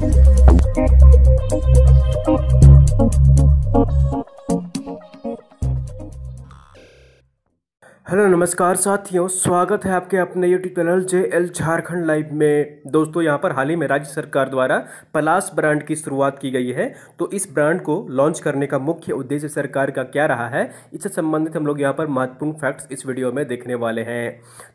Thank you. Hello नमस्कार साथियों स्वागत है आपके अपने YouTube channel J L Jharkhand live में दोस्तों यहां पर हाल ही में राज्य सरकार द्वारा पलास ब्रांड की शुरुआत की गई है तो इस ब्रांड को लॉन्च करने का मुख्य उद्देश्य सरकार का क्या रहा है इससे संबंधित हम लोग यहां पर महत्वपूर्ण फैक्ट्स इस वीडियो में देखने वाले हैं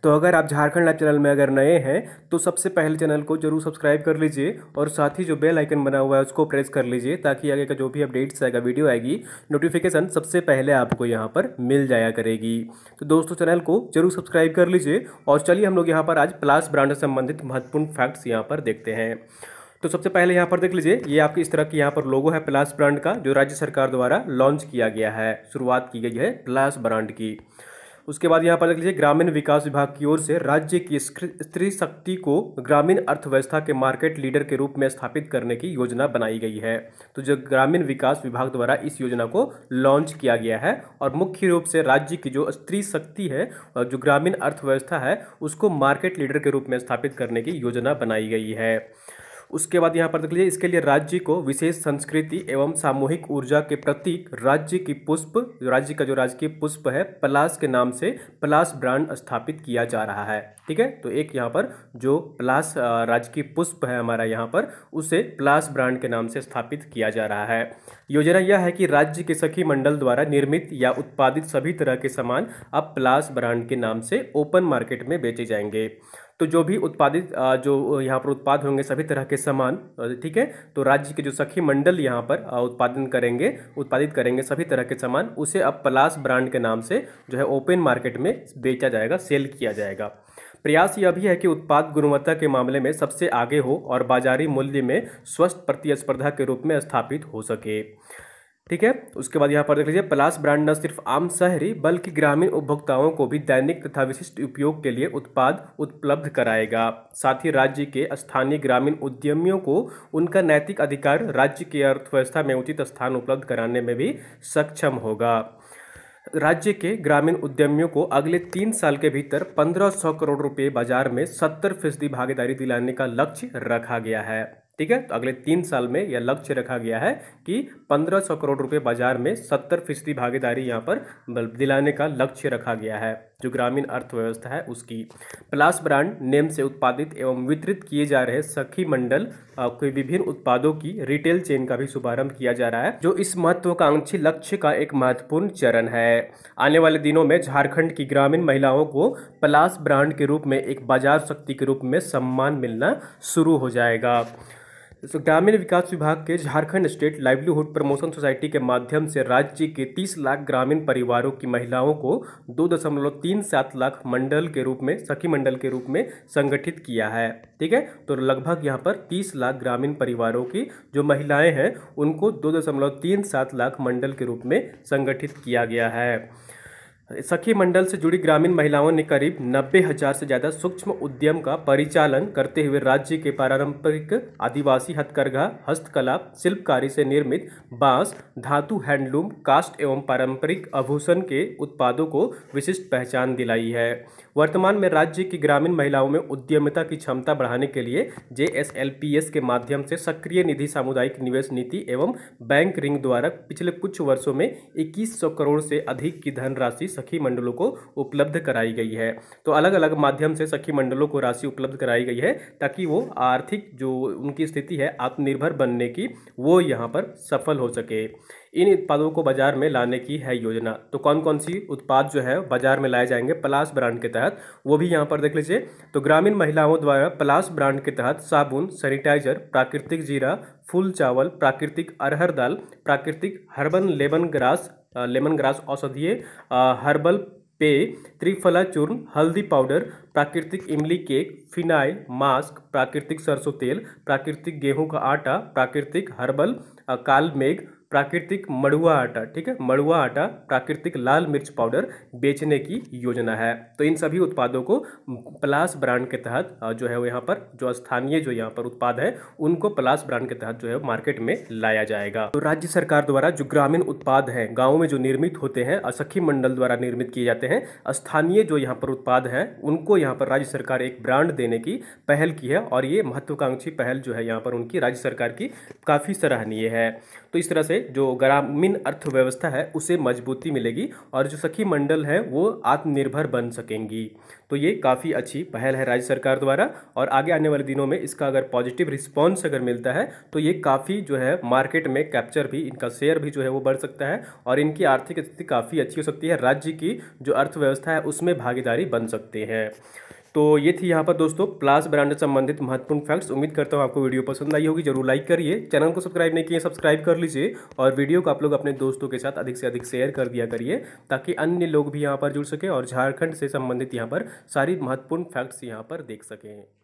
तो अगर आप झारखंड लाइव चैनल में अगर नए हैं तो सबसे पहले चैनल को जरूर सब्सक्राइब कर लीजिए और साथ ही जो बेल आइकन बना हुआ है उसको प्रेस कर लीजिए ताकि आगे का जो भी अपडेट्स आएगा वीडियो आएगी नोटिफिकेशन सबसे पहले आपको यहाँ पर मिल जाया करेगी तो दोस्तों चैनल को जरूर सब्सक्राइब कर लीजिए और चलिए हम लोग यहाँ पर आज प्लास ब्रांड से संबंधित महत्वपूर्ण फैक्ट्स यहाँ पर देखते हैं तो सबसे पहले यहाँ पर देख लीजिए ये आपके इस तरह की यहाँ पर लोगो है प्लास ब्रांड का जो राज्य सरकार द्वारा लॉन्च किया गया है शुरुआत की गई है प्लास ब्रांड की उसके बाद यहाँ पर लिख लीजिए ग्रामीण विकास विभाग की ओर से राज्य की स्त्री शक्ति को ग्रामीण अर्थव्यवस्था के मार्केट लीडर के रूप में स्थापित करने की योजना बनाई गई है तो जो ग्रामीण विकास विभाग द्वारा इस योजना को लॉन्च किया गया है और मुख्य रूप से राज्य की जो स्त्री शक्ति है और जो ग्रामीण अर्थव्यवस्था है उसको मार्केट लीडर के रूप में स्थापित करने की योजना बनाई गई है उसके बाद यहाँ पर देख लीजिए इसके लिए राज्य को विशेष संस्कृति एवं सामूहिक ऊर्जा के प्रतीक राज्य की पुष्प राज्य का जो राजकीय पुष्प है पलास के नाम से पलास ब्रांड स्थापित किया जा रहा है ठीक है तो एक यहाँ पर जो पलास राजकीय पुष्प है हमारा यहाँ पर उसे पलास ब्रांड के नाम से स्थापित किया जा रहा है योजना यह है कि राज्य के सखी मंडल द्वारा निर्मित या उत्पादित सभी तरह के सामान अब प्लास ब्रांड के नाम से ओपन मार्केट में बेचे जाएंगे तो जो भी उत्पादित जो यहाँ पर उत्पाद होंगे सभी तरह के सामान ठीक है तो राज्य के जो सखी मंडल यहाँ पर उत्पादन करेंगे उत्पादित करेंगे सभी तरह के सामान उसे अब पलास ब्रांड के नाम से जो है ओपन मार्केट में बेचा जाएगा सेल किया जाएगा प्रयास यह भी है कि उत्पाद गुणवत्ता के मामले में सबसे आगे हो और बाजारी मूल्य में स्वस्थ प्रतिस्पर्धा के रूप में स्थापित हो सके ठीक है उसके बाद यहाँ पर देख लीजिए पलास ब्रांड न सिर्फ आम शहरी बल्कि ग्रामीण उपभोक्ताओं को भी दैनिक तथा विशिष्ट उपयोग के लिए उत्पाद उपलब्ध कराएगा साथ ही राज्य के स्थानीय ग्रामीण उद्यमियों को उनका नैतिक अधिकार राज्य की अर्थव्यवस्था में उचित स्थान उपलब्ध कराने में भी सक्षम होगा राज्य के ग्रामीण उद्यमियों को अगले तीन साल के भीतर 1500 करोड़ रुपए बाजार में 70 फीसदी भागीदारी दिलाने का लक्ष्य रखा गया है ठीक है तो अगले तीन साल में यह लक्ष्य रखा गया है कि 1500 करोड़ रुपए बाजार में 70 फीसदी भागीदारी यहाँ पर दिलाने का लक्ष्य रखा गया है जो ग्रामीण अर्थव्यवस्था है उसकी प्लास ब्रांड नेम से उत्पादित एवं वितरित किए जा रहे सखी मंडल के विभिन्न उत्पादों की रिटेल चेन का भी शुभारंभ किया जा रहा है जो इस महत्वाकांक्षी लक्ष्य का एक महत्वपूर्ण चरण है आने वाले दिनों में झारखंड की ग्रामीण महिलाओं को प्लास ब्रांड के रूप में एक बाजार शक्ति के रूप में सम्मान मिलना शुरू हो जाएगा ग्रामीण विकास विभाग के Jharkhand state livelihood promotion society के माध्यम से राज्य के 30 लाख ग्रामीण परिवारों की महिलाओं को दो दशमलव तीन सात लाख मंडल के रूप में सखी मंडल के रूप में संगठित किया है ठीक है तो लगभग यहाँ पर 30 लाख ग्रामीण परिवारों की जो महिलाएं हैं उनको दो दशमलव तीन सात लाख मंडल के रूप में संगठित किया गया है सखी मंडल से जुड़ी ग्रामीण महिलाओं ने करीब नब्बे हजार से ज्यादा सूक्ष्म उद्यम का परिचालन करते हुए राज्य के पारंपरिक आदिवासी हथकरघा हस्तकला शिल्पकारी से निर्मित बांस धातु हैंडलूम कास्ट एवं पारंपरिक आभूषण के उत्पादों को विशिष्ट पहचान दिलाई है वर्तमान में राज्य की ग्रामीण महिलाओं में उद्यमिता की क्षमता बढ़ाने के लिए जे के माध्यम से सक्रिय निधि सामुदायिक निवेश नीति एवं बैंक रिंग द्वारा पिछले कुछ वर्षों में इक्कीस करोड़ से अधिक की धनराशि सखी मंडलों को उपलब्ध कराई गई है तो अलग अलग माध्यम से सखी मंडलों को राशि उपलब्ध कराई गई है ताकि वो आर्थिक जो उनकी स्थिति है आत्मनिर्भर बनने की वो यहाँ पर सफल हो सके इन उत्पादों को बाजार में लाने की है योजना तो कौन कौन सी उत्पाद जो है बाजार में लाए जाएंगे पलास ब्रांड के तहत वो भी यहाँ पर देख लीजिए तो ग्रामीण महिलाओं द्वारा पलास ब्रांड के तहत साबुन सैनिटाइजर प्राकृतिक जीरा फूल चावल प्राकृतिक अरहर दाल प्राकृतिक herbal lemon grass lemon grass औषधीय हर्बल पेय त्रिफला चूर्ण हल्दी पाउडर प्राकृतिक इमली केक फिनाइल मास्क प्राकृतिक सरसों तेल प्राकृतिक गेहूं का आटा प्राकृतिक हर्बल काल मेघ प्राकृतिक मड़ुआ आटा ठीक है मड़ुआ आटा प्राकृतिक लाल मिर्च पाउडर बेचने की योजना है तो इन सभी उत्पादों को प्लास ब्रांड के तहत जो है वो यहाँ पर जो स्थानीय जो यहाँ पर उत्पाद है उनको प्लास ब्रांड के तहत जो है मार्केट में लाया जाएगा तो राज्य सरकार द्वारा जो ग्रामीण उत्पाद है गाँव में जो निर्मित होते हैं असखी मंडल द्वारा निर्मित किए जाते हैं स्थानीय जो यहाँ पर उत्पाद है उनको यहाँ पर राज्य सरकार एक ब्रांड देने की पहल की है और ये महत्वाकांक्षी पहल जो है यहाँ पर उनकी राज्य सरकार की काफ़ी सराहनीय है तो इस तरह से जो ग्रामीण अर्थव्यवस्था है उसे मजबूती मिलेगी और जो सखी मंडल है वो आत्मनिर्भर बन सकेंगी तो ये काफ़ी अच्छी पहल है राज्य सरकार द्वारा और आगे आने वाले दिनों में इसका अगर पॉजिटिव रिस्पॉन्स अगर मिलता है तो ये काफ़ी जो है मार्केट में कैप्चर भी इनका शेयर भी जो है वो बढ़ सकता है और इनकी आर्थिक स्थिति काफ़ी अच्छी हो सकती है राज्य की जो अर्थव्यवस्था है उसमें भागीदारी बन सकती है तो ये थी यहाँ पर दोस्तों प्लास ब्रांड संबंधित महत्वपूर्ण फैक्ट्स उम्मीद करता हूँ आपको वीडियो पसंद आई होगी जरूर लाइक करिए चैनल को सब्सक्राइब नहीं किए सब्सक्राइब कर लीजिए और वीडियो को आप लोग अपने दोस्तों के साथ अधिक से अधिक शेयर कर दिया करिए ताकि अन्य लोग भी यहाँ पर जुड़ सकें और झारखंड से संबंधित यहाँ पर सारी महत्वपूर्ण फैक्ट्स यहाँ पर देख सकें